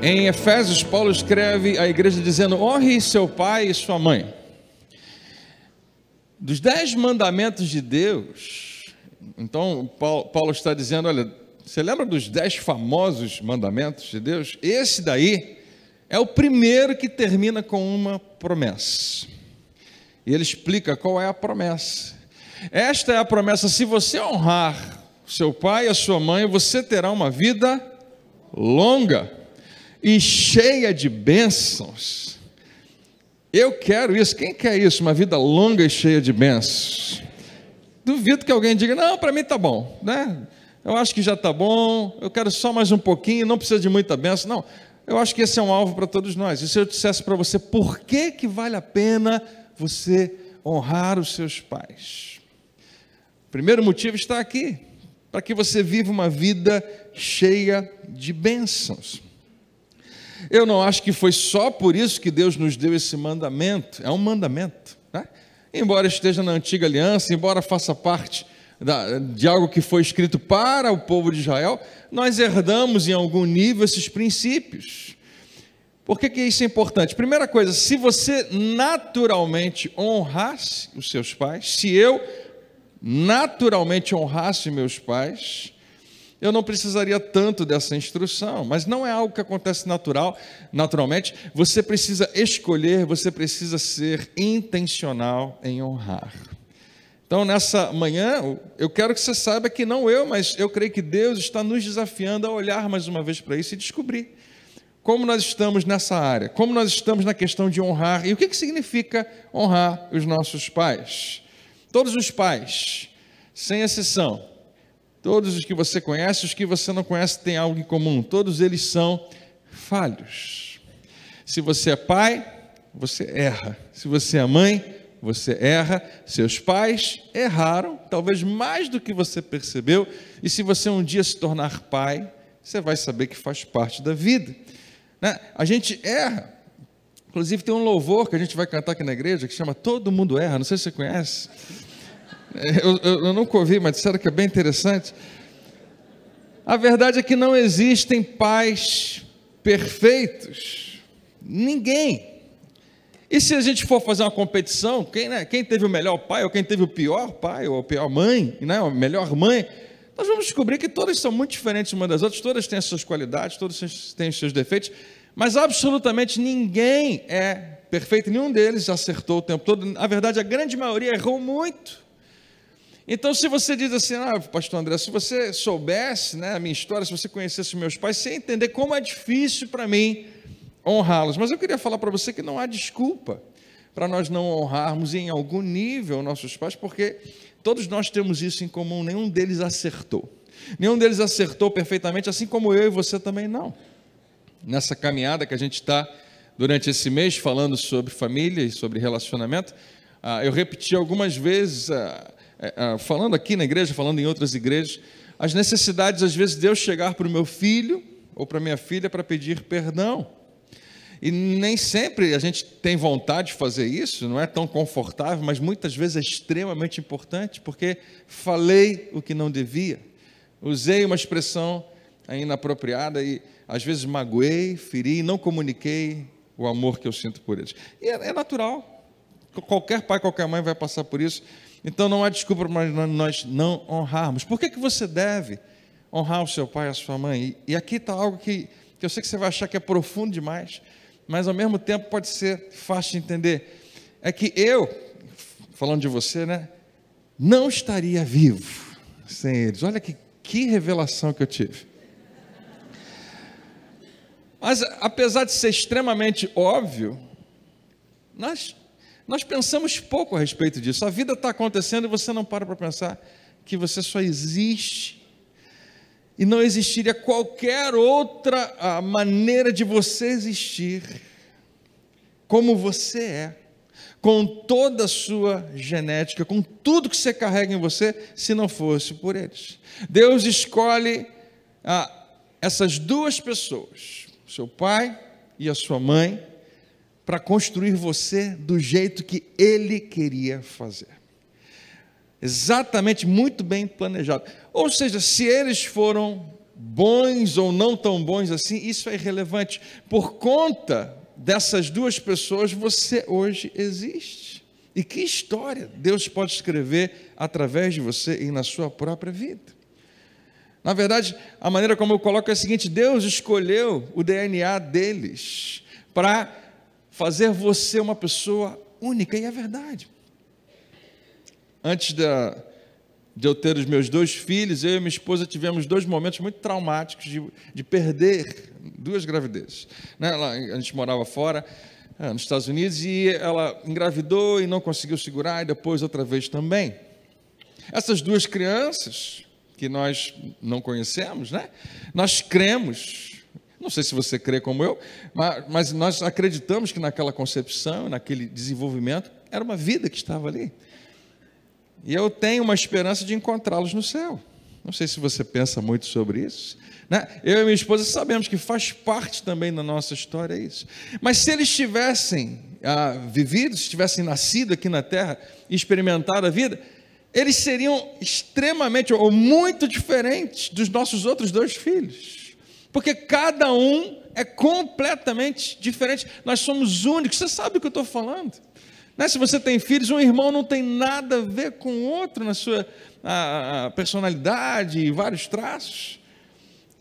Em Efésios, Paulo escreve à igreja dizendo: honre seu pai e sua mãe. Dos dez mandamentos de Deus, então Paulo está dizendo: olha, você lembra dos dez famosos mandamentos de Deus? Esse daí é o primeiro que termina com uma promessa. E ele explica qual é a promessa. Esta é a promessa: se você honrar seu pai e a sua mãe, você terá uma vida longa e cheia de bênçãos. Eu quero isso. Quem quer isso? Uma vida longa e cheia de bênçãos. Duvido que alguém diga: "Não, para mim está bom", né? Eu acho que já está bom. Eu quero só mais um pouquinho, não precisa de muita bênção. Não. Eu acho que esse é um alvo para todos nós. E se eu dissesse para você por que que vale a pena você honrar os seus pais? O primeiro motivo está aqui, para que você viva uma vida cheia de bênçãos. Eu não acho que foi só por isso que Deus nos deu esse mandamento, é um mandamento. Né? Embora esteja na antiga aliança, embora faça parte da, de algo que foi escrito para o povo de Israel, nós herdamos em algum nível esses princípios. Por que, que isso é importante? Primeira coisa, se você naturalmente honrasse os seus pais, se eu naturalmente honrasse meus pais, eu não precisaria tanto dessa instrução, mas não é algo que acontece natural, naturalmente. Você precisa escolher, você precisa ser intencional em honrar. Então, nessa manhã, eu quero que você saiba que não eu, mas eu creio que Deus está nos desafiando a olhar mais uma vez para isso e descobrir como nós estamos nessa área, como nós estamos na questão de honrar e o que, que significa honrar os nossos pais. Todos os pais, sem exceção, Todos os que você conhece, os que você não conhece, têm algo em comum. Todos eles são falhos. Se você é pai, você erra. Se você é mãe, você erra. Seus pais erraram, talvez mais do que você percebeu. E se você um dia se tornar pai, você vai saber que faz parte da vida. Né? A gente erra. Inclusive, tem um louvor que a gente vai cantar aqui na igreja que chama Todo Mundo Erra. Não sei se você conhece. É, eu, eu, eu nunca ouvi, mas disseram que é bem interessante. A verdade é que não existem pais perfeitos. Ninguém. E se a gente for fazer uma competição, quem, né, quem teve o melhor pai, ou quem teve o pior pai, ou a pior mãe, né, ou a melhor mãe, nós vamos descobrir que todas são muito diferentes umas das outras, todas têm as suas qualidades, todas têm os seus defeitos, mas absolutamente ninguém é perfeito, nenhum deles acertou o tempo todo. Na verdade, a grande maioria errou muito. Então, se você diz assim, ah, pastor André, se você soubesse né, a minha história, se você conhecesse meus pais, você ia entender como é difícil para mim honrá-los. Mas eu queria falar para você que não há desculpa para nós não honrarmos em algum nível nossos pais, porque todos nós temos isso em comum, nenhum deles acertou. Nenhum deles acertou perfeitamente, assim como eu e você também não. Nessa caminhada que a gente está durante esse mês falando sobre família e sobre relacionamento, ah, eu repeti algumas vezes ah, é, é, falando aqui na igreja, falando em outras igrejas, as necessidades, às vezes, de eu chegar para o meu filho ou para minha filha para pedir perdão. E nem sempre a gente tem vontade de fazer isso, não é tão confortável, mas muitas vezes é extremamente importante, porque falei o que não devia, usei uma expressão inapropriada e às vezes magoei, feri, não comuniquei o amor que eu sinto por eles. E é, é natural, qualquer pai, qualquer mãe vai passar por isso. Então não há desculpa para nós não honrarmos. Por que, que você deve honrar o seu pai e a sua mãe? E, aqui está algo que, que eu sei que você vai achar que é profundo demais, mas ao mesmo tempo pode ser fácil de entender. É que eu, falando de você, né, não estaria vivo sem eles. Olha que, que revelação que eu tive. Mas apesar de ser extremamente óbvio, nós nós pensamos pouco a respeito disso. A vida está acontecendo e você não para para pensar que você só existe. E não existiria qualquer outra maneira de você existir como você é, com toda a sua genética, com tudo que você carrega em você, se não fosse por eles. Deus escolhe ah, essas duas pessoas, seu pai e a sua mãe, para construir você do jeito que Ele queria fazer. Exatamente, muito bem planejado. Ou seja, se eles foram bons ou não tão bons assim, isso é irrelevante. Por conta dessas duas pessoas, você hoje existe. E que história Deus pode escrever através de você e na sua própria vida. Na verdade, a maneira como eu coloco é a seguinte: Deus escolheu o DNA deles para fazer você uma pessoa única, e é verdade. Antes de eu ter os meus dois filhos, eu e minha esposa tivemos dois momentos muito traumáticos de, de perder duas gravidezes. Né? a gente morava fora, é, nos Estados Unidos, e ela engravidou e não conseguiu segurar, e depois outra vez também. Essas duas crianças, que nós não conhecemos, né? nós cremos não sei se você crê como eu, mas, nós acreditamos que naquela concepção, naquele desenvolvimento, era uma vida que estava ali. E eu tenho uma esperança de encontrá-los no céu. Não sei se você pensa muito sobre isso. Né? Eu e minha esposa sabemos que faz parte também da nossa história isso. Mas se eles tivessem ah, vivido, se tivessem nascido aqui na Terra e experimentado a vida, eles seriam extremamente ou muito diferentes dos nossos outros dois filhos. Porque cada um é completamente diferente. Nós somos únicos. Você sabe o que eu estou falando? Né? Se você tem filhos, um irmão não tem nada a ver com o outro na sua a, a personalidade e vários traços.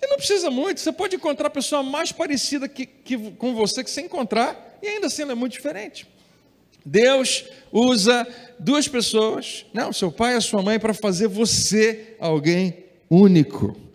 E não precisa muito. Você pode encontrar a pessoa mais parecida que, que, com você que você encontrar, e ainda assim ela é muito diferente. Deus usa duas pessoas, não, né? seu pai e a sua mãe, para fazer você alguém único.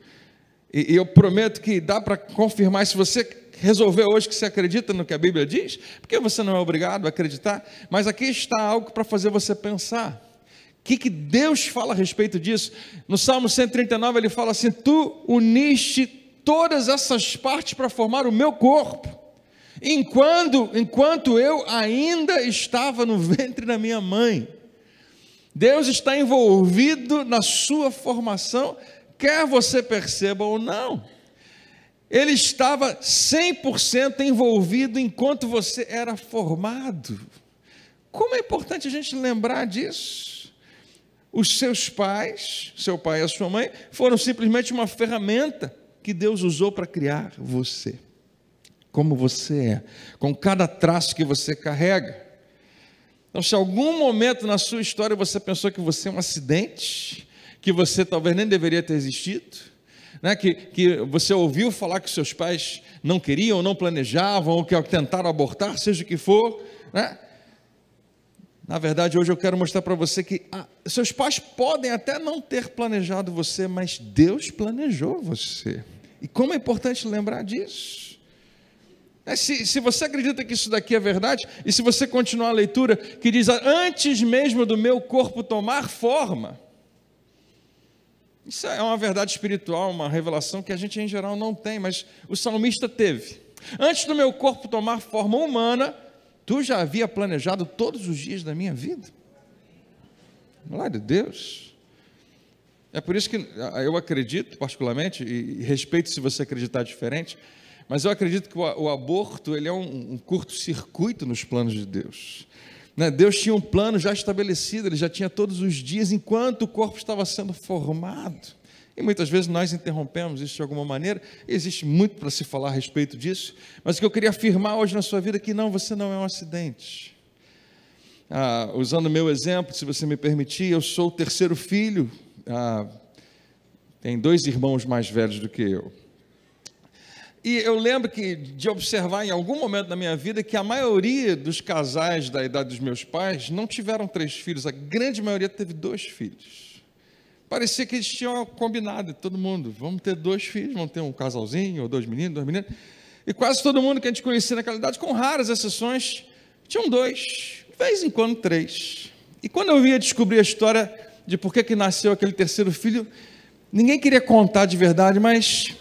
E, eu prometo que dá para confirmar se você resolver hoje que você acredita no que a Bíblia diz, porque você não é obrigado a acreditar, mas aqui está algo para fazer você pensar. O que, que Deus fala a respeito disso? No Salmo 139 ele fala assim: Tu uniste todas essas partes para formar o meu corpo enquanto, enquanto eu ainda estava no ventre da minha mãe. Deus está envolvido na sua formação quer você perceba ou não, ele estava 100% envolvido enquanto você era formado. Como é importante a gente lembrar disso? Os seus pais, seu pai e a sua mãe, foram simplesmente uma ferramenta que Deus usou para criar você. Como você é, com cada traço que você carrega. Então, se algum momento na sua história você pensou que você é um acidente, que você talvez nem deveria ter existido, né? que, que você ouviu falar que seus pais não queriam, não planejavam, ou que tentaram abortar, seja o que for. Né? Na verdade, hoje eu quero mostrar para você que ah, seus pais podem até não ter planejado você, mas Deus planejou você. E como é importante lembrar disso. É, se, se você acredita que isso daqui é verdade, e se você continuar a leitura que diz ah, antes mesmo do meu corpo tomar forma, isso é uma verdade espiritual, uma revelação que a gente em geral não tem, mas o salmista teve. Antes do meu corpo tomar forma humana, tu já havia planejado todos os dias da minha vida. Glória a Deus. É por isso que eu acredito, particularmente, e respeito se você acreditar diferente, mas eu acredito que o aborto ele é um curto-circuito nos planos de Deus. Né, Deus tinha um plano já estabelecido, ele já tinha todos os dias, enquanto o corpo estava sendo formado. E muitas vezes nós interrompemos isso de alguma maneira, existe muito para se falar a respeito disso, mas o que eu queria afirmar hoje na sua vida é que não, você não é um acidente. Ah, usando o meu exemplo, se você me permitir, eu sou o terceiro filho, ah, tem dois irmãos mais velhos do que eu. E eu lembro que de observar em algum momento da minha vida que a maioria dos casais da idade dos meus pais não tiveram três filhos, a grande maioria teve dois filhos. Parecia que eles tinham combinado, todo mundo, vamos ter dois filhos, vamos ter um casalzinho, ou dois meninos, dois meninas. E quase todo mundo que a gente conhecia naquela idade, com raras exceções, tinham dois, de vez em quando três. E quando eu ia descobrir a história de por que, que nasceu aquele terceiro filho, ninguém queria contar de verdade, mas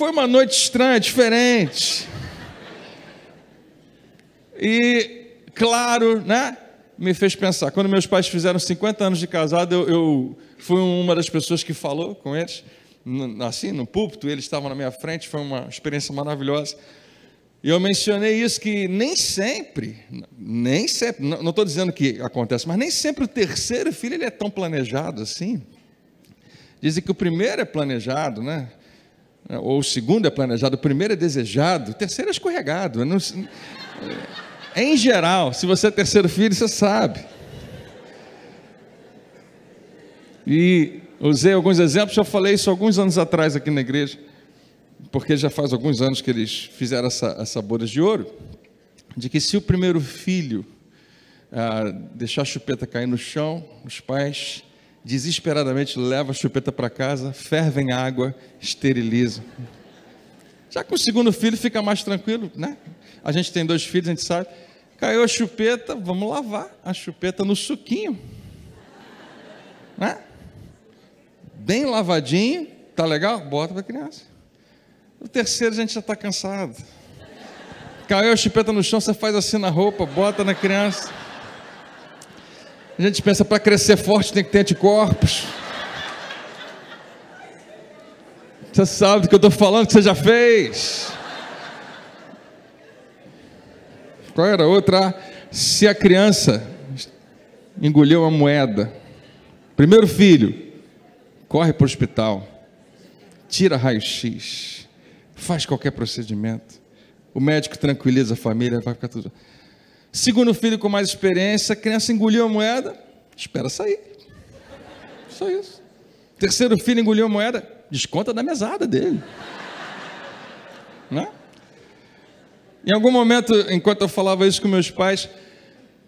foi uma noite estranha, diferente. E, claro, né? Me fez pensar. Quando meus pais fizeram 50 anos de casado, eu, eu fui uma das pessoas que falou com eles, assim, no púlpito, eles estavam na minha frente, foi uma experiência maravilhosa. E eu mencionei isso que nem sempre, nem sempre, não estou dizendo que acontece, mas nem sempre o terceiro filho ele é tão planejado assim. Dizem que o primeiro é planejado, né? É, ou o segundo é planejado, o primeiro é desejado, o terceiro é escorregado. Não, é, em geral, se você é terceiro filho, você sabe. E usei alguns exemplos, eu falei isso alguns anos atrás aqui na igreja, porque já faz alguns anos que eles fizeram essa, essa de ouro, de que se o primeiro filho ah, deixar a chupeta cair no chão, os pais desesperadamente leva a chupeta para casa, ferve em água, esteriliza. Já que o segundo filho fica mais tranquilo, né? A gente tem dois filhos, a gente sabe. Caiu a chupeta, vamos lavar a chupeta no suquinho. Né? Bem lavadinho, tá legal? Bota para a criança. O terceiro a gente já está cansado. Caiu a chupeta no chão, você faz assim na roupa, bota na criança. A gente pensa para crescer forte tem que ter anticorpos. Você sabe do que eu estou falando, que você já fez. Qual era a outra? Se a criança engoliu uma moeda, primeiro filho, corre para o hospital, tira raio-x, faz qualquer procedimento. O médico tranquiliza a família, vai ficar tudo. Segundo filho com mais experiência, a criança engoliu a moeda, espera sair. Só isso. Terceiro filho engoliu a moeda, desconta da mesada dele. Né? Em algum momento, enquanto eu falava isso com meus pais,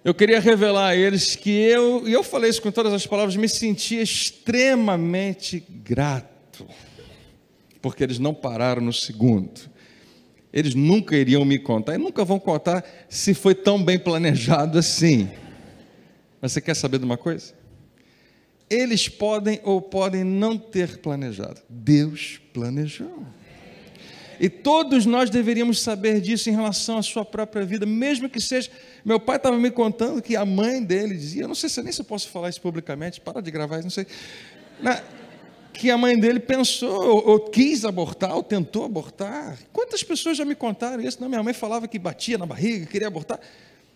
eu queria revelar a eles que eu, e eu falei isso com todas as palavras, me sentia extremamente grato, porque eles não pararam no segundo. Eles nunca iriam me contar e nunca vão contar se foi tão bem planejado assim. Mas você quer saber de uma coisa? Eles podem ou podem não ter planejado. Deus planejou. E todos nós deveríamos saber disso em relação à sua própria vida, mesmo que seja. Meu pai estava me contando que a mãe dele dizia, eu não sei se nem se eu posso falar isso publicamente, para de gravar isso, não sei. Na, que a mãe dele pensou, ou, ou, quis abortar, ou tentou abortar. Quantas pessoas já me contaram isso? Não, né? minha mãe falava que batia na barriga, queria abortar.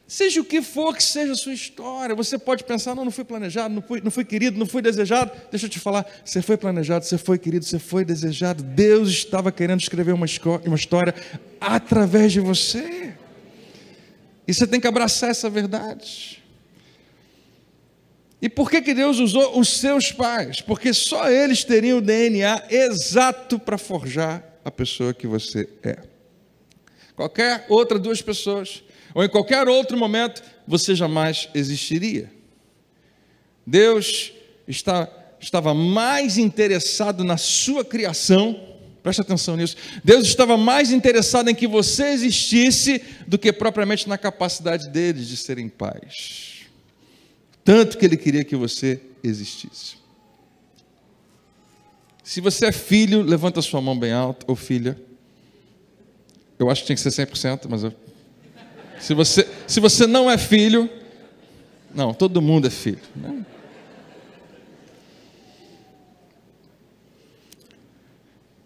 Seja o que for que seja a sua história, você pode pensar: não, não foi planejado, não foi, não foi querido, não foi desejado. Deixa eu te falar: você foi planejado, você foi querido, você foi desejado. Deus estava querendo escrever uma, uma história através de você. E você tem que abraçar essa verdade. E por que, que Deus usou os seus pais? Porque só eles teriam o DNA exato para forjar a pessoa que você é. Qualquer outra duas pessoas, ou em qualquer outro momento, você jamais existiria. Deus está, estava mais interessado na sua criação, preste atenção nisso. Deus estava mais interessado em que você existisse do que propriamente na capacidade deles de serem pais tanto que ele queria que você existisse. Se você é filho, levanta sua mão bem alta, ou filha. Eu acho que tinha que ser 100%, mas eu... se, você, se você não é filho, não, todo mundo é filho. Né?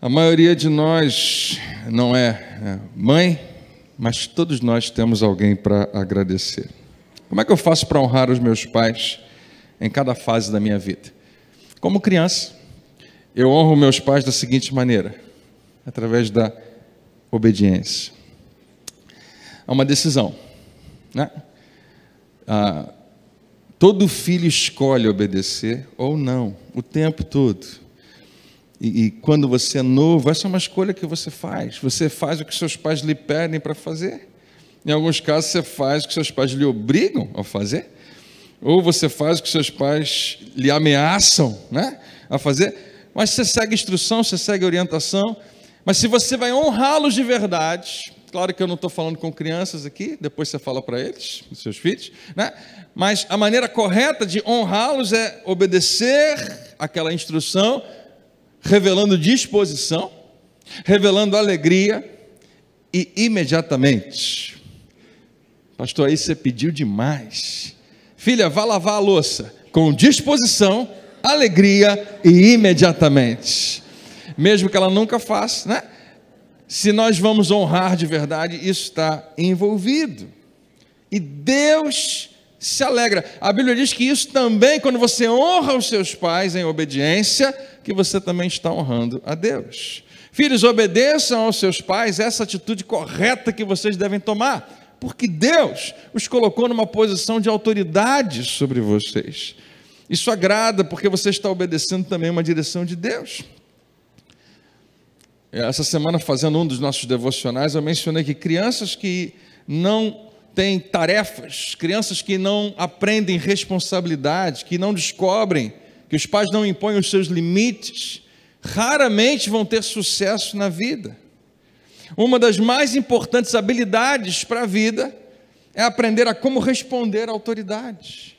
A maioria de nós não é né, mãe, mas todos nós temos alguém para agradecer. Como é que eu faço para honrar os meus pais em cada fase da minha vida? Como criança, eu honro meus pais da seguinte maneira: através da obediência. É uma decisão, né? Ah, todo filho escolhe obedecer ou não, o tempo todo. E, e, quando você é novo, essa é uma escolha que você faz. Você faz o que seus pais lhe pedem para fazer. Em alguns casos, você faz o que seus pais lhe obrigam a fazer, ou você faz o que seus pais lhe ameaçam né, a fazer, mas você segue instrução, você segue orientação. Mas se você vai honrá-los de verdade, claro que eu não estou falando com crianças aqui, depois você fala para eles, os seus filhos, né? mas a maneira correta de honrá-los é obedecer aquela instrução, revelando disposição, revelando alegria e imediatamente Pastor, aí você pediu demais. Filha, vá lavar a louça com disposição, alegria e imediatamente. Mesmo que ela nunca faça, né? Se nós vamos honrar de verdade, isso está envolvido. E Deus se alegra. A Bíblia diz que isso também, quando você honra os seus pais em obediência, que você também está honrando a Deus. Filhos, obedeçam aos seus pais, essa atitude correta que vocês devem tomar porque Deus os colocou numa posição de autoridade sobre vocês. Isso agrada porque você está obedecendo também uma direção de Deus. Essa semana, fazendo um dos nossos devocionais, eu mencionei que crianças que não têm tarefas, crianças que não aprendem responsabilidade, que não descobrem, que os pais não impõem os seus limites, raramente vão ter sucesso na vida. Uma das mais importantes habilidades para a vida é aprender a como responder à autoridade.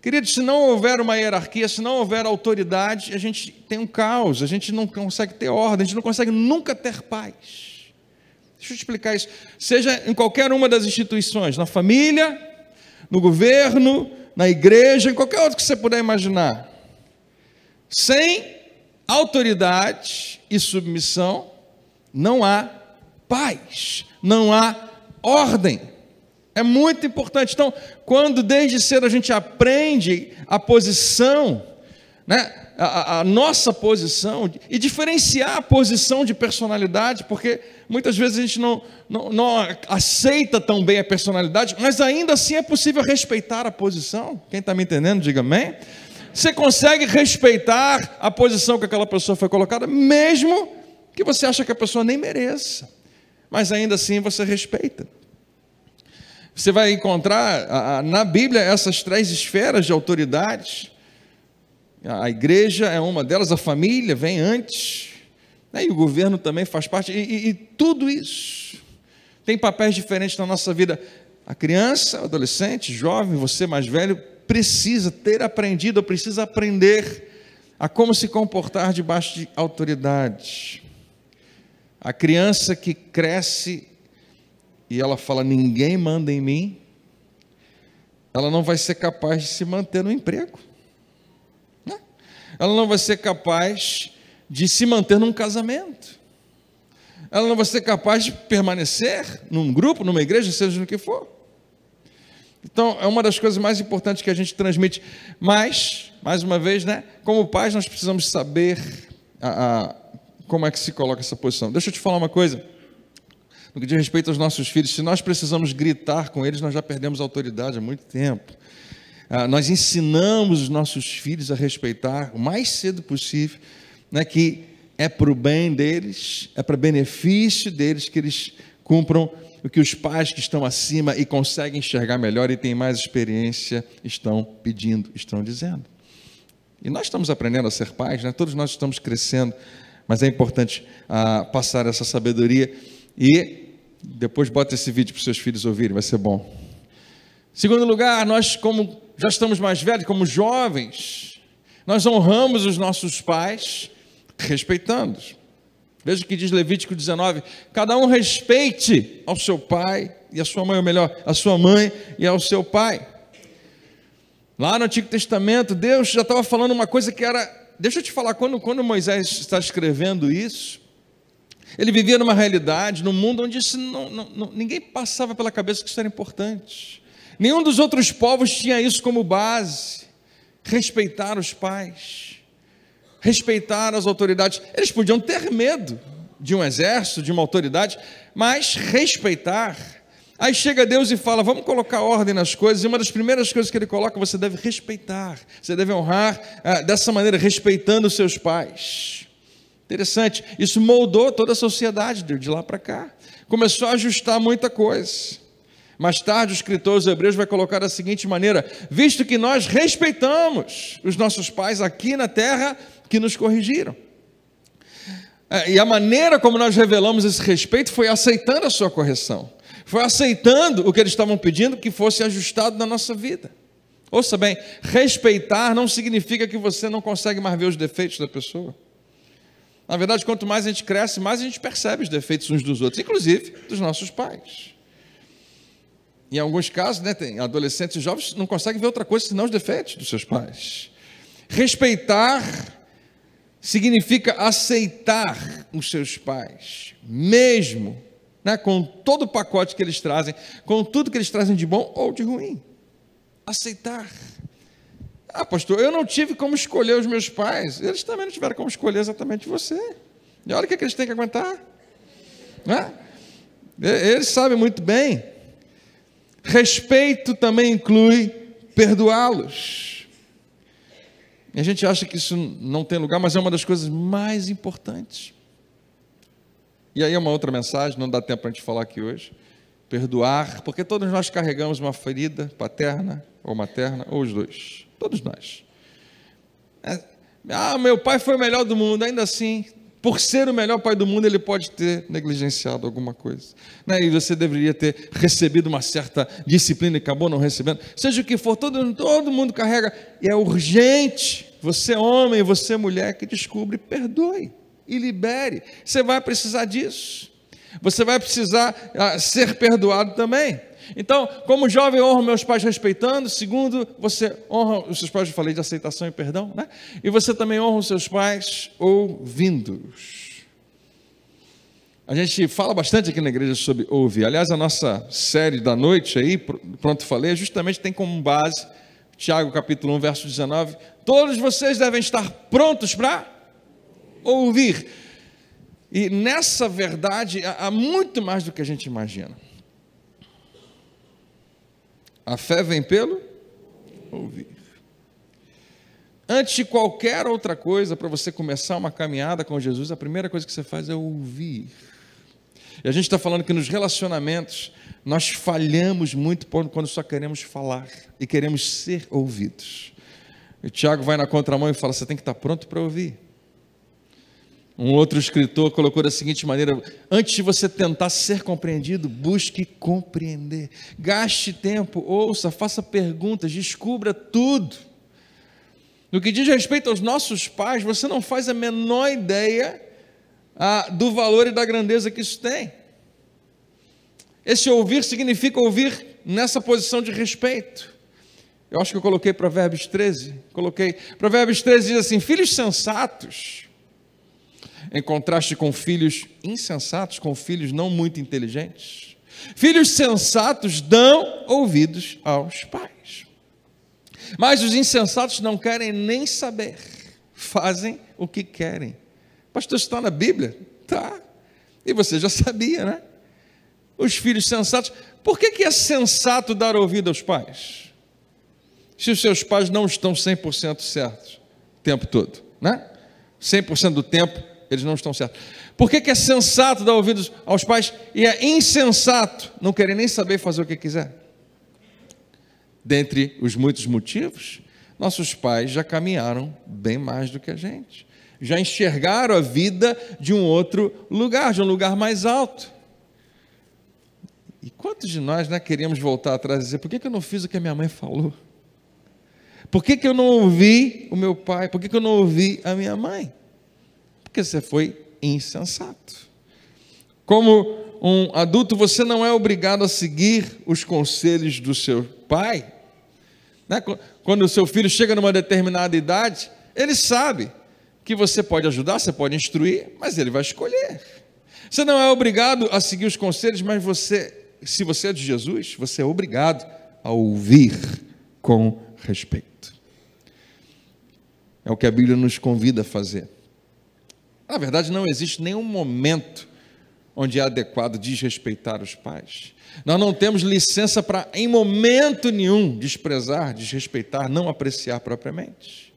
Queridos, se não houver uma hierarquia, se não houver autoridade, a gente tem um caos, a gente não consegue ter ordem, a gente não consegue nunca ter paz. Deixa eu explicar isso. Seja em qualquer uma das instituições, na família, no governo, na igreja, em qualquer outro que você puder imaginar. Sem autoridade e submissão, não há paz, não há ordem. É muito importante. Então, quando desde cedo a gente aprende a posição, né, a, a, nossa posição e diferenciar a posição de personalidade, porque muitas vezes a gente não, não, não aceita tão bem a personalidade, mas ainda assim é possível respeitar a posição. Quem está me entendendo, diga amém. Você consegue respeitar a posição que aquela pessoa foi colocada, mesmo que você acha que a pessoa nem mereça mas ainda assim você respeita. Você vai encontrar na Bíblia essas três esferas de autoridades. A igreja é uma delas, a família vem antes, né? e o governo também faz parte, e, e, e tudo isso tem papéis diferentes na nossa vida. A criança, o adolescente, jovem, você mais velho, precisa ter aprendido, precisa aprender a como se comportar debaixo de autoridade. A criança que cresce e ela fala: ninguém manda em mim, ela não vai ser capaz de se manter no emprego. Né? Ela não vai ser capaz de se manter num casamento. Ela não vai ser capaz de permanecer num grupo, numa igreja, seja no que for. Então, é uma das coisas mais importantes que a gente transmite. Mas, mais uma vez, né, como pais, nós precisamos saber a, a como é que se coloca essa posição. Deixa eu te falar uma coisa. No que diz respeito aos nossos filhos, se nós precisamos gritar com eles, nós já perdemos autoridade há muito tempo. Ah, nós ensinamos os nossos filhos a respeitar o mais cedo possível, né, que é para o bem deles, é para benefício deles que eles cumpram o que os pais que estão acima e conseguem enxergar melhor e têm mais experiência estão pedindo, estão dizendo. E nós estamos aprendendo a ser pais, né? todos nós estamos crescendo mas é importante ah, passar essa sabedoria e depois bota esse vídeo para os seus filhos ouvirem, vai ser bom. Segundo lugar, nós como já estamos mais velhos, como jovens, nós honramos os nossos pais respeitando-os. Veja o que diz Levítico 19: cada um respeite ao seu pai e à sua mãe, ou melhor, à sua mãe e ao seu pai. Lá no Antigo Testamento, Deus já estava falando uma coisa que era deixa eu te falar, quando, quando Moisés está escrevendo isso, ele vivia numa realidade, num mundo onde isso não, não, não, ninguém passava pela cabeça que isso era importante. Nenhum dos outros povos tinha isso como base. Respeitar os pais, respeitar as autoridades. Eles podiam ter medo de um exército, de uma autoridade, mas respeitar Aí chega Deus e fala: vamos colocar ordem nas coisas, e uma das primeiras coisas que ele coloca, você deve respeitar, você deve honrar ah, dessa maneira, respeitando os seus pais. Interessante, isso moldou toda a sociedade de lá para cá, começou a ajustar muita coisa. Mais tarde, o escritor aos Hebreus vai colocar da seguinte maneira: visto que nós respeitamos os nossos pais aqui na terra que nos corrigiram. Ah, e a maneira como nós revelamos esse respeito foi aceitando a sua correção foi aceitando o que eles estavam pedindo que fosse ajustado na nossa vida. Ouça bem, respeitar não significa que você não consegue mais ver os defeitos da pessoa. Na verdade, quanto mais a gente cresce, mais a gente percebe os defeitos uns dos outros, inclusive dos nossos pais. Em alguns casos, né, tem adolescentes e jovens não conseguem ver outra coisa senão os defeitos dos seus pais. Respeitar significa aceitar os seus pais, mesmo né, com todo o pacote que eles trazem, com tudo que eles trazem de bom ou de ruim. Aceitar. Ah, pastor, eu não tive como escolher os meus pais. Eles também não tiveram como escolher exatamente você. E olha o que, é que eles têm que aguentar. Né? Eles sabem muito bem. Respeito também inclui perdoá-los. E a gente acha que isso não tem lugar, mas é uma das coisas mais importantes. E aí é uma outra mensagem, não dá tempo para a gente falar aqui hoje. Perdoar, porque todos nós carregamos uma ferida paterna ou materna, ou os dois. Todos nós. É, ah, meu pai foi o melhor do mundo, ainda assim, por ser o melhor pai do mundo, ele pode ter negligenciado alguma coisa. Né? E você deveria ter recebido uma certa disciplina e acabou não recebendo. Seja o que for, todo, todo mundo carrega. E é urgente, você é homem, você é mulher, que descubre, perdoe e libere. Você vai precisar disso. Você vai precisar ah, ser perdoado também. Então, como jovem, honro meus pais respeitando. Segundo, você honra os seus pais, eu falei de aceitação e perdão, né? E você também honra os seus pais ouvindo-os. A gente fala bastante aqui na igreja sobre ouvir. Aliás, a nossa série da noite aí, pronto, falei, é justamente tem como base Tiago capítulo 1, verso 19. Todos vocês devem estar prontos para ouvir. E nessa verdade há muito mais do que a gente imagina. A fé vem pelo ouvir. Antes de qualquer outra coisa, para você começar uma caminhada com Jesus, a primeira coisa que você faz é ouvir. E a gente está falando que nos relacionamentos nós falhamos muito quando só queremos falar e queremos ser ouvidos. E o Tiago vai na contramão e fala: você tem que estar pronto para ouvir. Um outro escritor colocou da seguinte maneira: antes de você tentar ser compreendido, busque compreender. Gaste tempo, ouça, faça perguntas, descubra tudo. No que diz respeito aos nossos pais, você não faz a menor ideia ah, do valor e da grandeza que isso tem. Esse ouvir significa ouvir nessa posição de respeito. Eu acho que eu coloquei Provérbios 13. Coloquei. Provérbios 13 diz assim: Filhos sensatos em contraste com filhos insensatos, com filhos não muito inteligentes. Filhos sensatos dão ouvidos aos pais. Mas os insensatos não querem nem saber, fazem o que querem. Pastor, está na Bíblia? Tá. E você já sabia, né? Os filhos sensatos. Por que, que é sensato dar ouvido aos pais? Se os seus pais não estão 100% certos o tempo todo, né? 100% do tempo eles não estão certos. Por que, que é sensato dar ouvidos aos pais e é insensato não querer nem saber fazer o que quiser? Dentre os muitos motivos, nossos pais já caminharam bem mais do que a gente, já enxergaram a vida de um outro lugar, de um lugar mais alto. E quantos de nós né, queríamos voltar atrás e dizer: por que, que eu não fiz o que a minha mãe falou? Por que, que eu não ouvi o meu pai? Por que, que eu não ouvi a minha mãe? Porque você foi insensato. Como um adulto, você não é obrigado a seguir os conselhos do seu pai. Né? Quando o seu filho chega numa determinada idade, ele sabe que você pode ajudar, você pode instruir, mas ele vai escolher. Você não é obrigado a seguir os conselhos, mas você, se você é de Jesus, você é obrigado a ouvir com respeito. É o que a Bíblia nos convida a fazer. Na verdade, não existe nenhum momento onde é adequado desrespeitar os pais. Nós não temos licença para, em momento nenhum, desprezar, desrespeitar, não apreciar propriamente.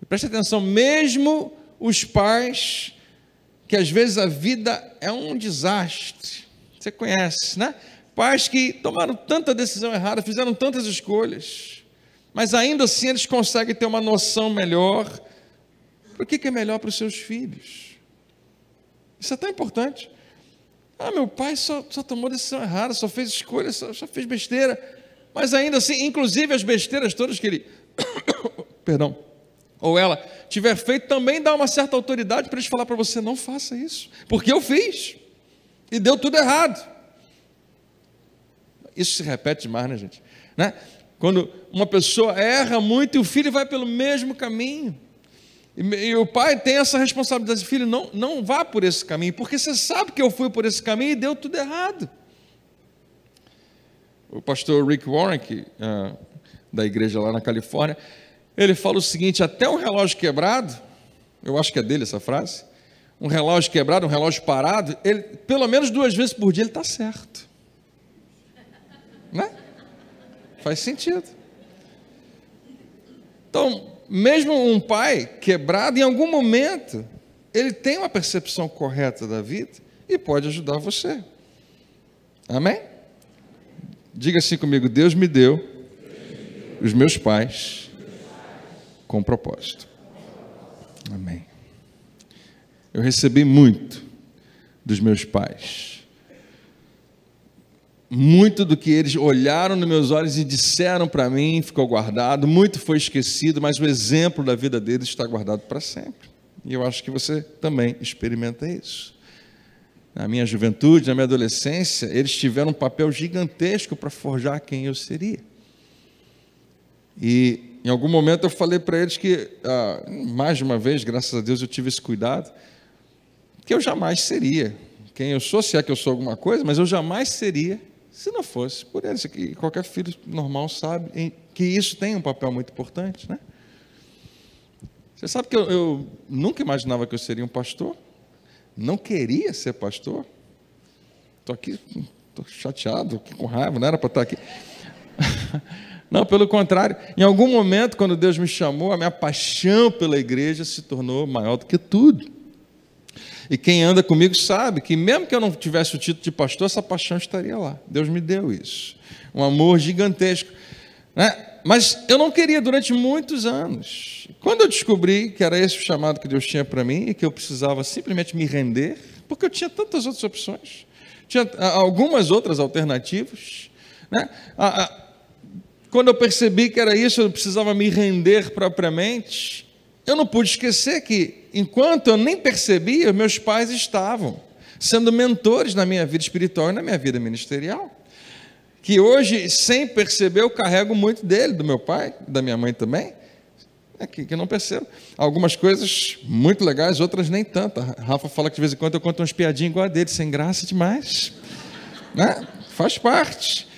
E preste atenção, mesmo os pais, que às vezes a vida é um desastre, você conhece, né? Pais que tomaram tanta decisão errada, fizeram tantas escolhas, mas ainda assim eles conseguem ter uma noção melhor o que é melhor para os seus filhos. Isso é tão importante. Ah, meu pai só, só tomou decisão errada, só fez escolha, só, só fez besteira. Mas ainda assim, inclusive as besteiras todas que ele, perdão, ou ela tiver feito, também dá uma certa autoridade para eles falar para você: não faça isso, porque eu fiz e deu tudo errado. Isso se repete demais, né, gente? Né? Quando uma pessoa erra muito e o filho vai pelo mesmo caminho. E o pai tem essa responsabilidade, filho, não, não vá por esse caminho, porque você sabe que eu fui por esse caminho e deu tudo errado. O pastor Rick Warren, que, ah, da igreja lá na Califórnia, ele fala o seguinte: até um relógio quebrado, eu acho que é dele essa frase, um relógio quebrado, um relógio parado, ele, pelo menos duas vezes por dia ele está certo. Né? Faz sentido. Então, mesmo um pai quebrado, em algum momento, ele tem uma percepção correta da vida e pode ajudar você. Amém? Diga assim comigo: Deus me deu os meus pais com propósito. Amém. Eu recebi muito dos meus pais. Muito do que eles olharam nos meus olhos e disseram para mim ficou guardado, muito foi esquecido, mas o exemplo da vida deles está guardado para sempre. E eu acho que você também experimenta isso. Na minha juventude, na minha adolescência, eles tiveram um papel gigantesco para forjar quem eu seria. E em algum momento eu falei para eles que, ah, mais uma vez, graças a Deus eu tive esse cuidado, que eu jamais seria quem eu sou, se é que eu sou alguma coisa, mas eu jamais seria se não fosse por eles, e qualquer filho normal sabe que isso tem um papel muito importante, né? Você sabe que eu, eu nunca imaginava que eu seria um pastor, não queria ser pastor, estou aqui, estou chateado, com raiva, não era para estar aqui. Não, pelo contrário, em algum momento, quando Deus me chamou, a minha paixão pela igreja se tornou maior do que tudo. E quem anda comigo sabe que, mesmo que eu não tivesse o título de pastor, essa paixão estaria lá. Deus me deu isso. Um amor gigantesco. Né? Mas eu não queria durante muitos anos. Quando eu descobri que era esse o chamado que Deus tinha para mim e que eu precisava simplesmente me render, porque eu tinha tantas outras opções, tinha ah, algumas outras alternativas. Né? Ah, ah, quando eu percebi que era isso, eu precisava me render propriamente. Eu não pude esquecer que, enquanto eu nem percebia, meus pais estavam sendo mentores na minha vida espiritual e na minha vida ministerial. Que hoje, sem perceber, eu carrego muito dele, do meu pai, da minha mãe também. É que, que não percebo. Algumas coisas muito legais, outras nem tanto. A Rafa fala que de vez em quando eu conto umas piadinhas igual a dele, sem graça demais. né? Faz parte.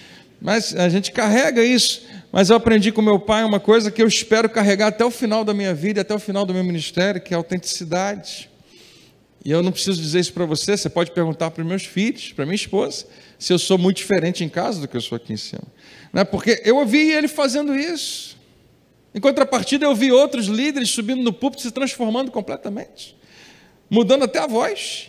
Mas a gente carrega isso. Mas eu aprendi com meu pai uma coisa que eu espero carregar até o final da minha vida, até o final do meu ministério, que é a autenticidade. E eu não preciso dizer isso para você, você pode perguntar para meus filhos, para minha esposa, se eu sou muito diferente em casa do que eu sou aqui em cima. Né? Porque eu ouvi ele fazendo isso. Em contrapartida, eu vi outros líderes subindo no púlpito, se transformando completamente, mudando até a voz.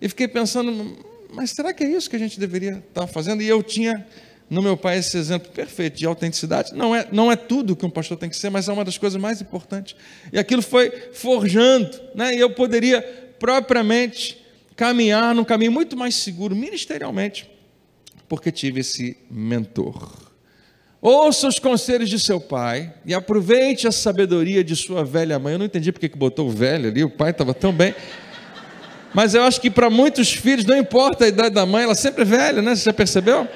E fiquei pensando, mas será que é isso que a gente deveria estar tá fazendo? E eu tinha no meu pai esse exemplo perfeito de autenticidade. Não é, não é tudo que um pastor tem que ser, mas é uma das coisas mais importantes. E aquilo foi forjando, né? e eu poderia propriamente caminhar num caminho muito mais seguro ministerialmente, porque tive esse mentor. Ouça os conselhos de seu pai e aproveite a sabedoria de sua velha mãe. Eu não entendi porque que botou o velho ali, o pai estava tão bem. Mas eu acho que para muitos filhos, não importa a idade da mãe, ela sempre é velha, né? Você já percebeu?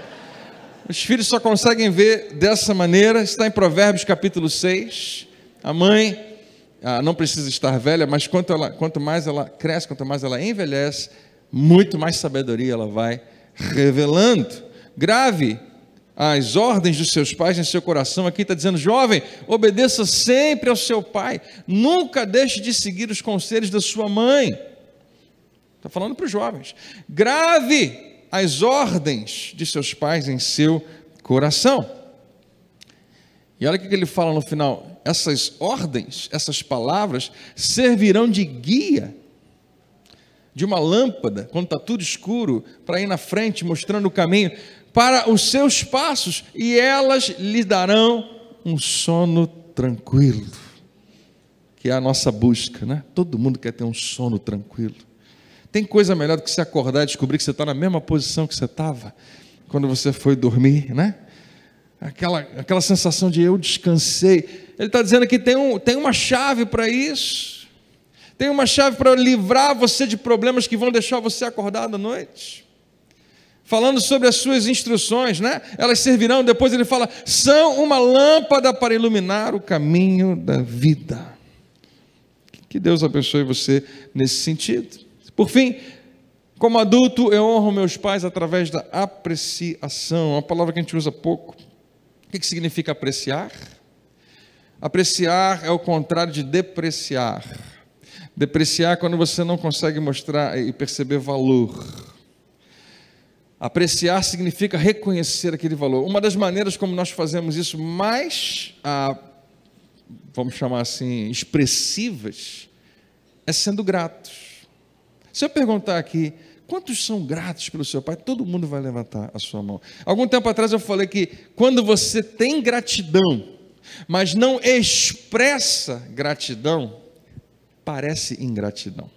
Os filhos só conseguem ver dessa maneira, está em Provérbios capítulo 6. A mãe ah, não precisa estar velha, mas quanto, ela, quanto mais ela cresce, quanto mais ela envelhece, muito mais sabedoria ela vai revelando. Grave as ordens dos seus pais em seu coração. Aqui está dizendo, jovem, obedeça sempre ao seu pai, nunca deixe de seguir os conselhos da sua mãe. Está falando para os jovens. Grave as ordens de seus pais em seu coração. E olha o que ele fala no final: essas ordens, essas palavras, servirão de guia, de uma lâmpada, quando está tudo escuro, para ir na frente, mostrando o caminho, para os seus passos, e elas lhe darão um sono tranquilo, que é a nossa busca, né? Todo mundo quer ter um sono tranquilo. Tem coisa melhor do que se acordar e descobrir que você está na mesma posição que você estava quando você foi dormir, né? Aquela, aquela sensação de eu descansei. Ele está dizendo que tem, um, tem uma chave para isso. Tem uma chave para livrar você de problemas que vão deixar você acordado à noite falando sobre as suas instruções, né? Elas servirão, depois ele fala, são uma lâmpada para iluminar o caminho da vida. Que Deus abençoe você nesse sentido. Por fim, como adulto, eu honro meus pais através da apreciação, é uma palavra que a gente usa pouco. O que significa apreciar? Apreciar é o contrário de depreciar. Depreciar é quando você não consegue mostrar e perceber valor. Apreciar significa reconhecer aquele valor. Uma das maneiras como nós fazemos isso mais, ah, vamos chamar assim, expressivas, é sendo gratos. Se eu perguntar aqui, quantos são gratos pelo seu pai? Todo mundo vai levantar a sua mão. Algum tempo atrás eu falei que quando você tem gratidão, mas não expressa gratidão, parece ingratidão.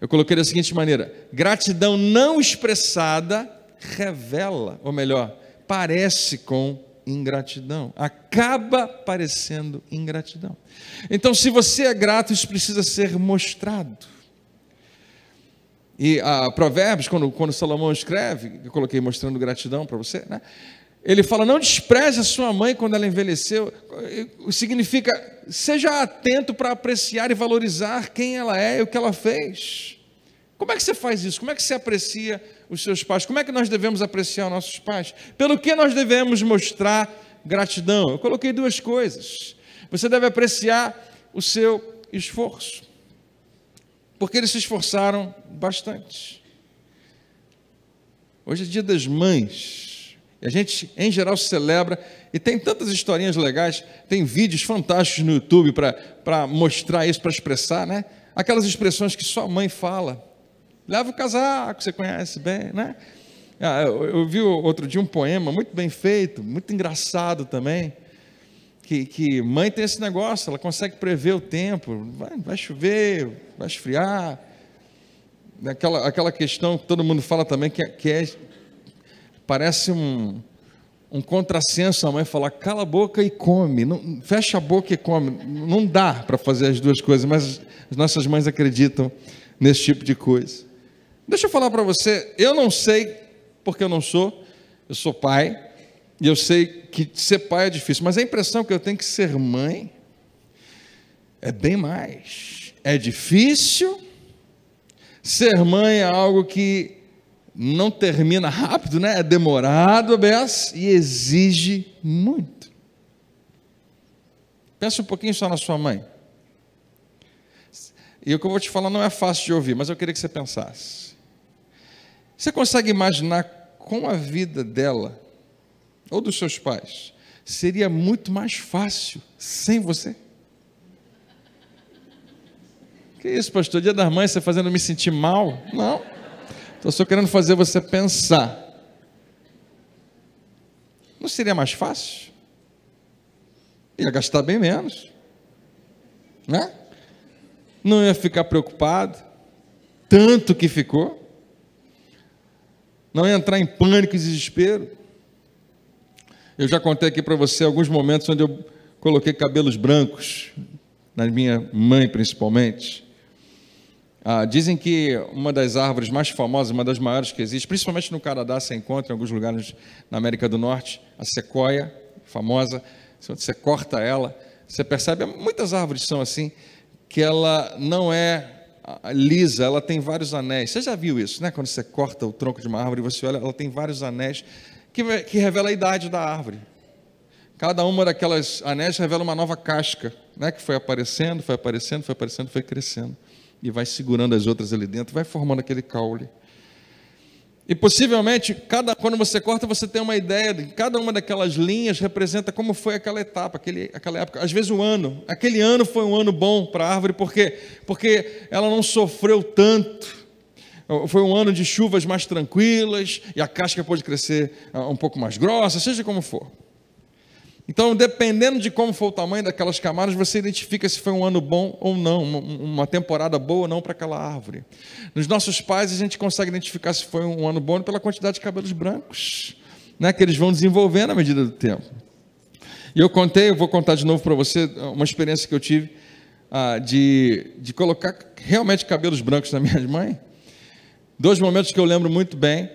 Eu coloquei da seguinte maneira: gratidão não expressada revela, ou melhor, parece com ingratidão, acaba parecendo ingratidão. Então, se você é grato, isso precisa ser mostrado. E a ah, Provérbios, quando, quando Salomão escreve, eu coloquei mostrando gratidão para você, né? ele fala: não despreze a sua mãe quando ela envelheceu. Significa, seja atento para apreciar e valorizar quem ela é e o que ela fez. Como é que você faz isso? Como é que você aprecia os seus pais? Como é que nós devemos apreciar nossos pais? Pelo que nós devemos mostrar gratidão? Eu coloquei duas coisas. Você deve apreciar o seu esforço porque eles se esforçaram bastante. Hoje é dia das mães. E a gente, em geral, celebra. E tem tantas historinhas legais, tem vídeos fantásticos no YouTube para mostrar isso, para expressar, né? Aquelas expressões que sua mãe fala. Leva o casaco, você conhece bem, né? Ah, eu vi outro dia um poema muito bem feito, muito engraçado também que, que, mãe tem esse negócio, ela consegue prever o tempo, vai, vai chover, vai esfriar. Aquela, aquela questão que todo mundo fala também, que, é, que é, parece um, um contrassenso a mãe falar, cala a boca e come, não, fecha a boca e come. Não dá para fazer as duas coisas, mas as nossas mães acreditam nesse tipo de coisa. Deixa eu falar para você, eu não sei, porque eu não sou, eu sou pai, e eu sei que ser pai é difícil, mas a impressão que eu tenho é que ser mãe é bem mais. É difícil. Ser mãe é algo que não termina rápido, né? É demorado, Bess, e exige muito. Pensa um pouquinho só na sua mãe. E o que eu vou te falar não é fácil de ouvir, mas eu queria que você pensasse. Você consegue imaginar como a vida dela ou dos seus pais, seria muito mais fácil sem você. Que isso, pastor? Dia das mães, você fazendo me sentir mal? Não. Estou só querendo fazer você pensar. Não seria mais fácil? Ia gastar bem menos. Né? Não ia ficar preocupado. Tanto que ficou. Não ia entrar em pânico e desespero eu já contei aqui para você alguns momentos onde eu coloquei cabelos brancos, na minha mãe principalmente. Ah, dizem que uma das árvores mais famosas, uma das maiores que existe, principalmente no Canadá, se encontra em alguns lugares na América do Norte, a sequoia, famosa. Quando você corta ela, você percebe, muitas árvores são assim, que ela não é ah, lisa, ela tem vários anéis. Você já viu isso, né? Quando você corta o tronco de uma árvore, você olha, ela tem vários anéis que, que revela a idade da árvore. Cada uma daquelas anéis revela uma nova casca, né, que foi aparecendo, foi aparecendo, foi aparecendo, foi crescendo. E vai segurando as outras ali dentro, vai formando aquele caule. E possivelmente, cada, quando você corta, você tem uma ideia de cada uma daquelas linhas representa como foi aquela etapa, aquele, aquela época. Às vezes o um ano. Aquele ano foi um ano bom para a árvore, porque Porque ela não sofreu tanto foi um ano de chuvas mais tranquilas e a casca pôde crescer ah, um pouco mais grossa, seja como for. Então, dependendo de como for o tamanho daquelas camadas, você identifica se foi um ano bom ou não, uma temporada boa ou não para aquela árvore. Nos nossos pais, a gente consegue identificar se foi um ano bom pela quantidade de cabelos brancos, né, que eles vão desenvolvendo à medida do tempo. E eu contei, eu vou contar de novo para você, ah, uma experiência que eu tive ah, de, de colocar realmente cabelos brancos na minha mãe Dois momentos que eu lembro muito bem.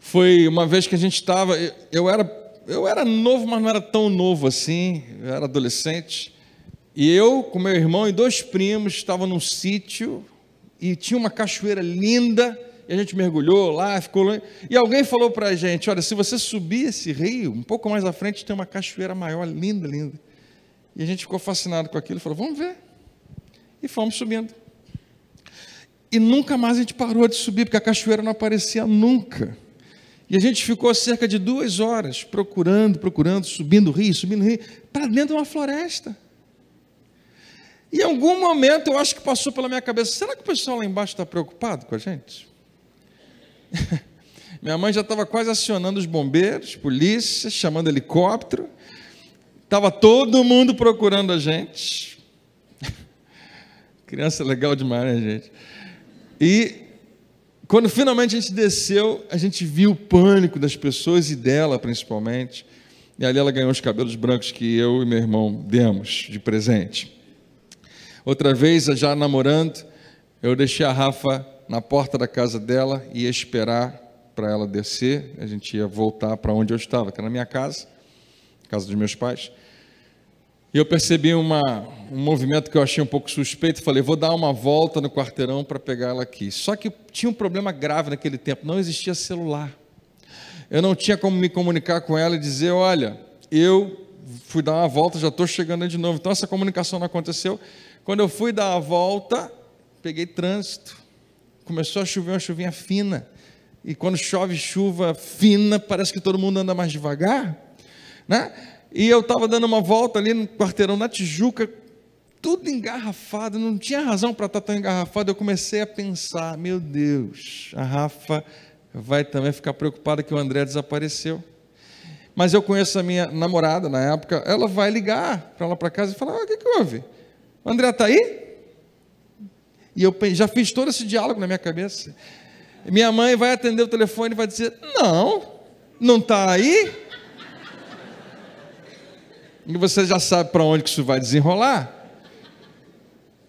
Foi uma vez que a gente estava. Eu era, eu era novo, mas não era tão novo assim. Eu era adolescente. E eu, com meu irmão e dois primos, estavam num sítio e tinha uma cachoeira linda. E a gente mergulhou lá, ficou longe. E alguém falou para a gente: olha, se você subir esse rio, um pouco mais à frente tem uma cachoeira maior, linda, linda. E a gente ficou fascinado com aquilo e falou: vamos ver. E fomos subindo. E nunca mais a gente parou de subir, porque a cachoeira não aparecia nunca. E a gente ficou cerca de duas horas procurando, procurando, subindo o rio, subindo o rio, para dentro de uma floresta. E em algum momento eu acho que passou pela minha cabeça: será que o pessoal lá embaixo está preocupado com a gente? minha mãe já estava quase acionando os bombeiros, polícia, chamando helicóptero. Estava todo mundo procurando a gente. Criança legal demais, né, gente? E quando finalmente a gente desceu, a gente viu o pânico das pessoas e dela principalmente. E ali ela ganhou os cabelos brancos que eu e meu irmão demos de presente. Outra vez, já namorando, eu deixei a Rafa na porta da casa dela e ia esperar para ela descer. A gente ia voltar para onde eu estava, que era na minha casa, casa dos meus pais. E eu percebi uma, um movimento que eu achei um pouco suspeito. Falei, vou dar uma volta no quarteirão para pegar ela aqui. Só que tinha um problema grave naquele tempo: não existia celular. Eu não tinha como me comunicar com ela e dizer: olha, eu fui dar uma volta, já estou chegando de novo. Então essa comunicação não aconteceu. Quando eu fui dar a volta, peguei trânsito. Começou a chover uma chuvinha fina. E quando chove chuva fina, parece que todo mundo anda mais devagar. Né? E eu estava dando uma volta ali no quarteirão na Tijuca, tudo engarrafado, não tinha razão para estar tá tão engarrafado. Eu comecei a pensar: meu Deus, a Rafa vai também ficar preocupada que o André desapareceu. Mas eu conheço a minha namorada na época, ela vai ligar para lá para casa e falar: ah, o que, que houve? O André está aí? E eu já fiz todo esse diálogo na minha cabeça. Minha mãe vai atender o telefone e vai dizer: não, não está aí? E você já sabe para onde que isso vai desenrolar.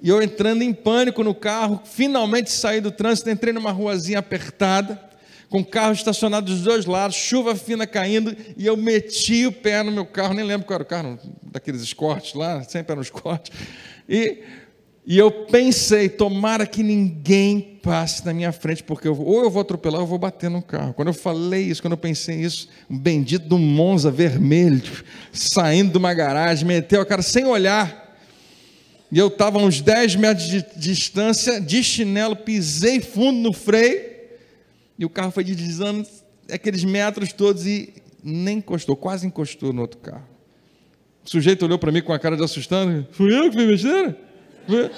E eu entrando em pânico no carro, finalmente saí do trânsito, entrei numa ruazinha apertada, com carro estacionado dos dois lados, chuva fina caindo, e eu meti o pé no meu carro, nem lembro qual era o carro, daqueles escortes lá, sempre era um escorte. E, e eu pensei, tomara que ninguém passe na minha frente, porque eu, ou eu vou atropelar ou eu vou bater no carro. Quando eu falei isso, quando eu pensei isso, um bendito do Monza vermelho, saindo de uma garagem, meteu a cara sem olhar. E eu estava a uns 10 metros de distância, de chinelo, pisei fundo no freio, e o carro foi deslizando aqueles metros todos e nem encostou, quase encostou no outro carro. O sujeito olhou para mim com a cara de assustando, fui eu que fiz besteira? Fui eu.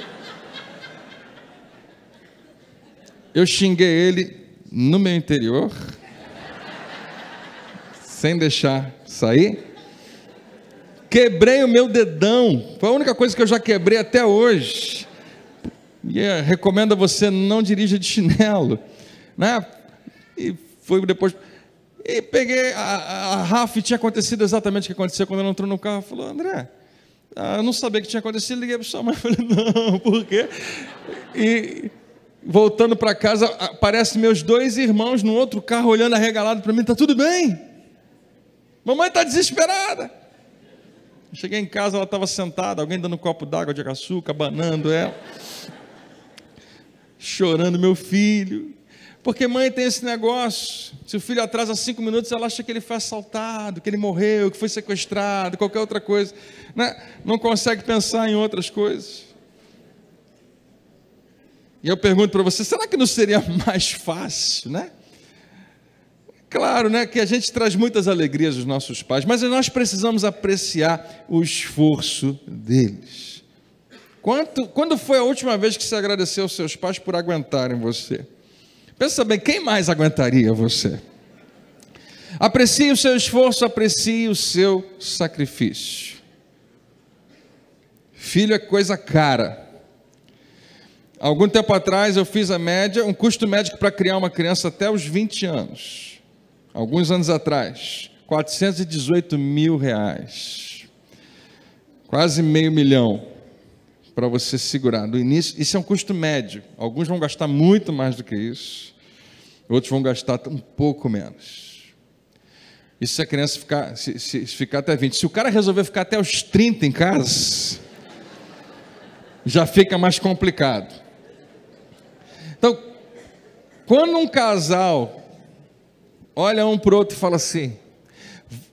Eu xinguei ele no meu interior, sem deixar sair. Quebrei o meu dedão, foi a única coisa que eu já quebrei até hoje. E yeah, recomendo a você não dirija de chinelo, né? E foi depois. E peguei a, a, a tinha acontecido exatamente o que aconteceu quando ela entrou no carro. Falou, André, ah, eu não sabia que tinha acontecido, liguei para sua mãe, falei, não, por quê? E, voltando para casa, aparecem meus dois irmãos no outro carro olhando arregalado para mim, tá tudo bem? Mamãe tá desesperada. Cheguei em casa, ela estava sentada, alguém dando um copo d'água de açúcar, banando ela. Chorando, meu filho. Porque mãe tem esse negócio. Se o filho atrasa cinco minutos, ela acha que ele foi assaltado, que ele morreu, que foi sequestrado, qualquer outra coisa. Né? Não consegue pensar em outras coisas. E eu pergunto para você, será que não seria mais fácil, né? Claro, né, que a gente traz muitas alegrias dos nossos pais, mas nós precisamos apreciar o esforço deles. Quanto, quando foi a última vez que você agradeceu aos seus pais por aguentarem você? Pensa bem, quem mais aguentaria você? Aprecie o seu esforço, aprecie o seu sacrifício. Filho é coisa cara. Algum tempo atrás eu fiz a média, um custo médico para criar uma criança até os 20 anos. Alguns anos atrás, 418 mil reais. Quase meio milhão para você segurar. no início, isso é um custo médio. Alguns vão gastar muito mais do que isso, outros vão gastar um pouco menos. Isso se a criança ficar, se, se, se ficar até 20. Se o cara resolver ficar até os 30 em casa, já fica mais complicado. Quando um casal olha um para o outro e fala assim: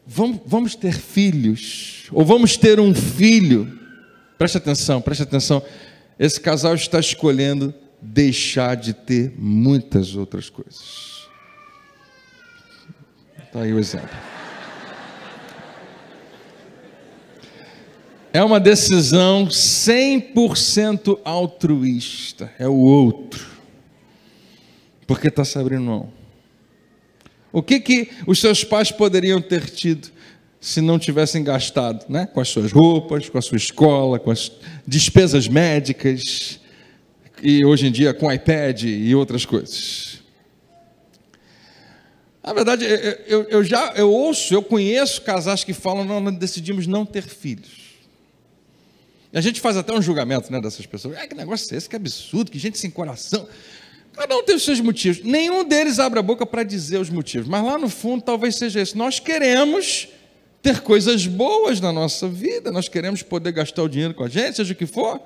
vamos, vamos ter filhos, ou vamos ter um filho, preste atenção, preste atenção. Esse casal está escolhendo deixar de ter muitas outras coisas. Está aí o exemplo. É uma decisão 100% altruísta, é o outro porque está se abrindo mão. O que, que os seus pais poderiam ter tido se não tivessem gastado né? com as suas roupas, com a sua escola, com as despesas médicas e hoje em dia com iPad e outras coisas? Na verdade, eu, eu já eu ouço, eu conheço casais que falam, não, nós decidimos não ter filhos. E a gente faz até um julgamento né, dessas pessoas. É, que negócio é esse? Que absurdo, que gente sem coração. Cada um tem os seus motivos. Nenhum deles abre a boca para dizer os motivos. Mas lá no fundo, talvez seja isso. Nós queremos ter coisas boas na nossa vida. Nós queremos poder gastar o dinheiro com a gente, seja o que for.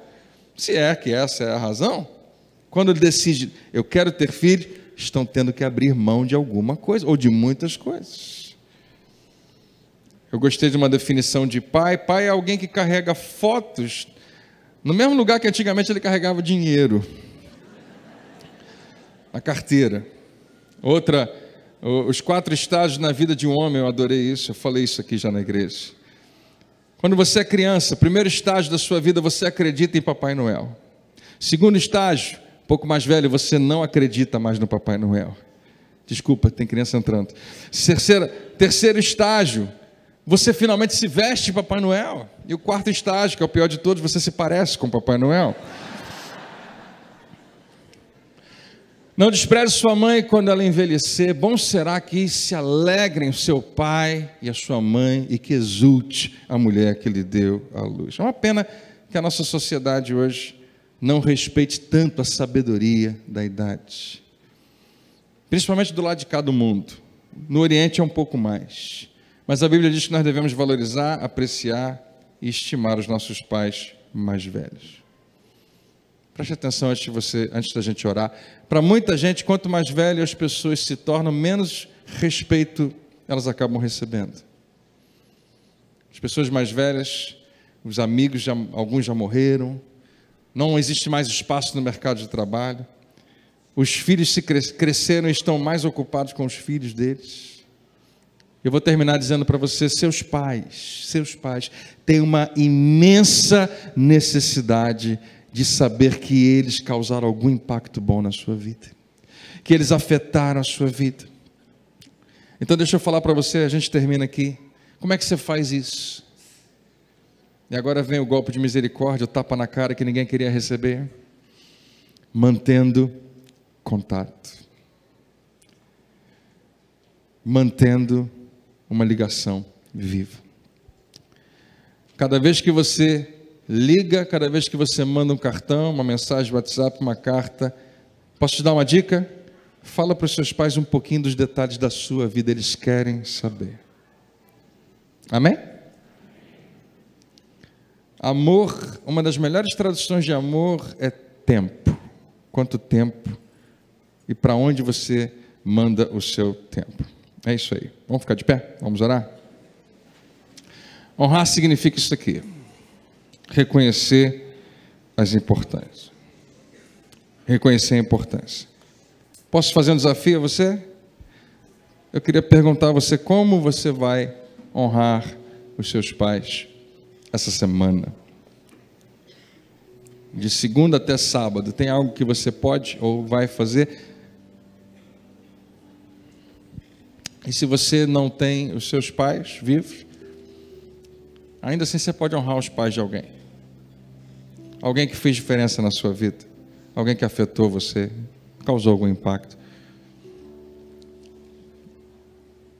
Se é que essa é a razão. Quando ele decide, eu quero ter filho, estão tendo que abrir mão de alguma coisa, ou de muitas coisas. Eu gostei de uma definição de pai. Pai é alguém que carrega fotos no mesmo lugar que antigamente ele carregava dinheiro a carteira. Outra, os quatro estágios na vida de um homem, eu adorei isso, eu falei isso aqui já na igreja. Quando você é criança, primeiro estágio da sua vida, você acredita em Papai Noel. Segundo estágio, um pouco mais velho, você não acredita mais no Papai Noel. Desculpa, tem criança entrando. terceiro estágio, você finalmente se veste de Papai Noel. E o quarto estágio, que é o pior de todos, você se parece com Papai Noel. Não despreze sua mãe quando ela envelhecer, bom será que se alegrem o seu pai e a sua mãe e que exulte a mulher que lhe deu a luz. É uma pena que a nossa sociedade hoje não respeite tanto a sabedoria da idade, principalmente do lado de cá do mundo. No Oriente é um pouco mais, mas a Bíblia diz que nós devemos valorizar, apreciar e estimar os nossos pais mais velhos. Preste atenção antes, de você, antes da gente orar. Para muita gente, quanto mais velhas as pessoas se tornam, menos respeito elas acabam recebendo. As pessoas mais velhas, os amigos, já, alguns já morreram, não existe mais espaço no mercado de trabalho, os filhos se cres cresceram e estão mais ocupados com os filhos deles. Eu vou terminar dizendo para você, seus pais, seus pais têm uma imensa necessidade de de saber que eles causaram algum impacto bom na sua vida, que eles afetaram a sua vida. Então, deixa eu falar para você, a gente termina aqui. Como é que você faz isso? E agora vem o golpe de misericórdia, o tapa na cara que ninguém queria receber. Mantendo contato. Mantendo uma ligação viva. Cada vez que você liga cada vez que você manda um cartão, uma mensagem, WhatsApp, uma carta. Posso te dar uma dica? Fala para os seus pais um pouquinho dos detalhes da sua vida, eles querem saber. Amém? Amor, uma das melhores traduções de amor é tempo. Quanto tempo e para onde você manda o seu tempo. É isso aí. Vamos ficar de pé? Vamos orar? Honrar significa isso aqui reconhecer as importâncias. Reconhecer a importância. Posso fazer um desafio a você? Eu queria perguntar a você como você vai honrar os seus pais essa semana. De segunda até sábado, tem algo que você pode ou vai fazer? E se você não tem os seus pais vivos, ainda assim você pode honrar os pais de alguém. Alguém que fez diferença na sua vida? Alguém que afetou você? Causou algum impacto?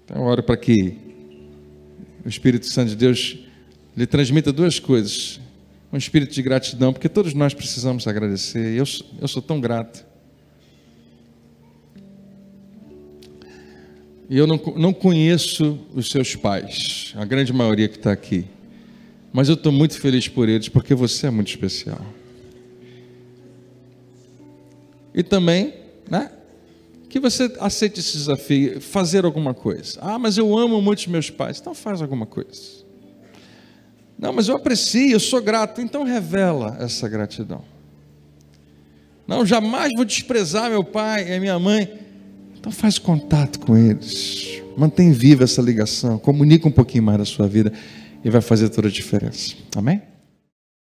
Então, eu oro para que o Espírito Santo de Deus lhe transmita duas coisas. Um espírito de gratidão, porque todos nós precisamos agradecer. Eu, eu sou tão grato. E eu não, não conheço os seus pais, a grande maioria que está aqui. Mas eu estou muito feliz por eles, porque você é muito especial. E também, né? Que você aceite esse desafio, fazer alguma coisa. Ah, mas eu amo muito os meus pais. Então faz alguma coisa. Não, mas eu aprecio, eu sou grato. Então revela essa gratidão. Não, jamais vou desprezar meu pai e minha mãe. Então faz contato com eles. Mantém viva essa ligação. Comunica um pouquinho mais da sua vida e vai fazer toda a diferença. Amém?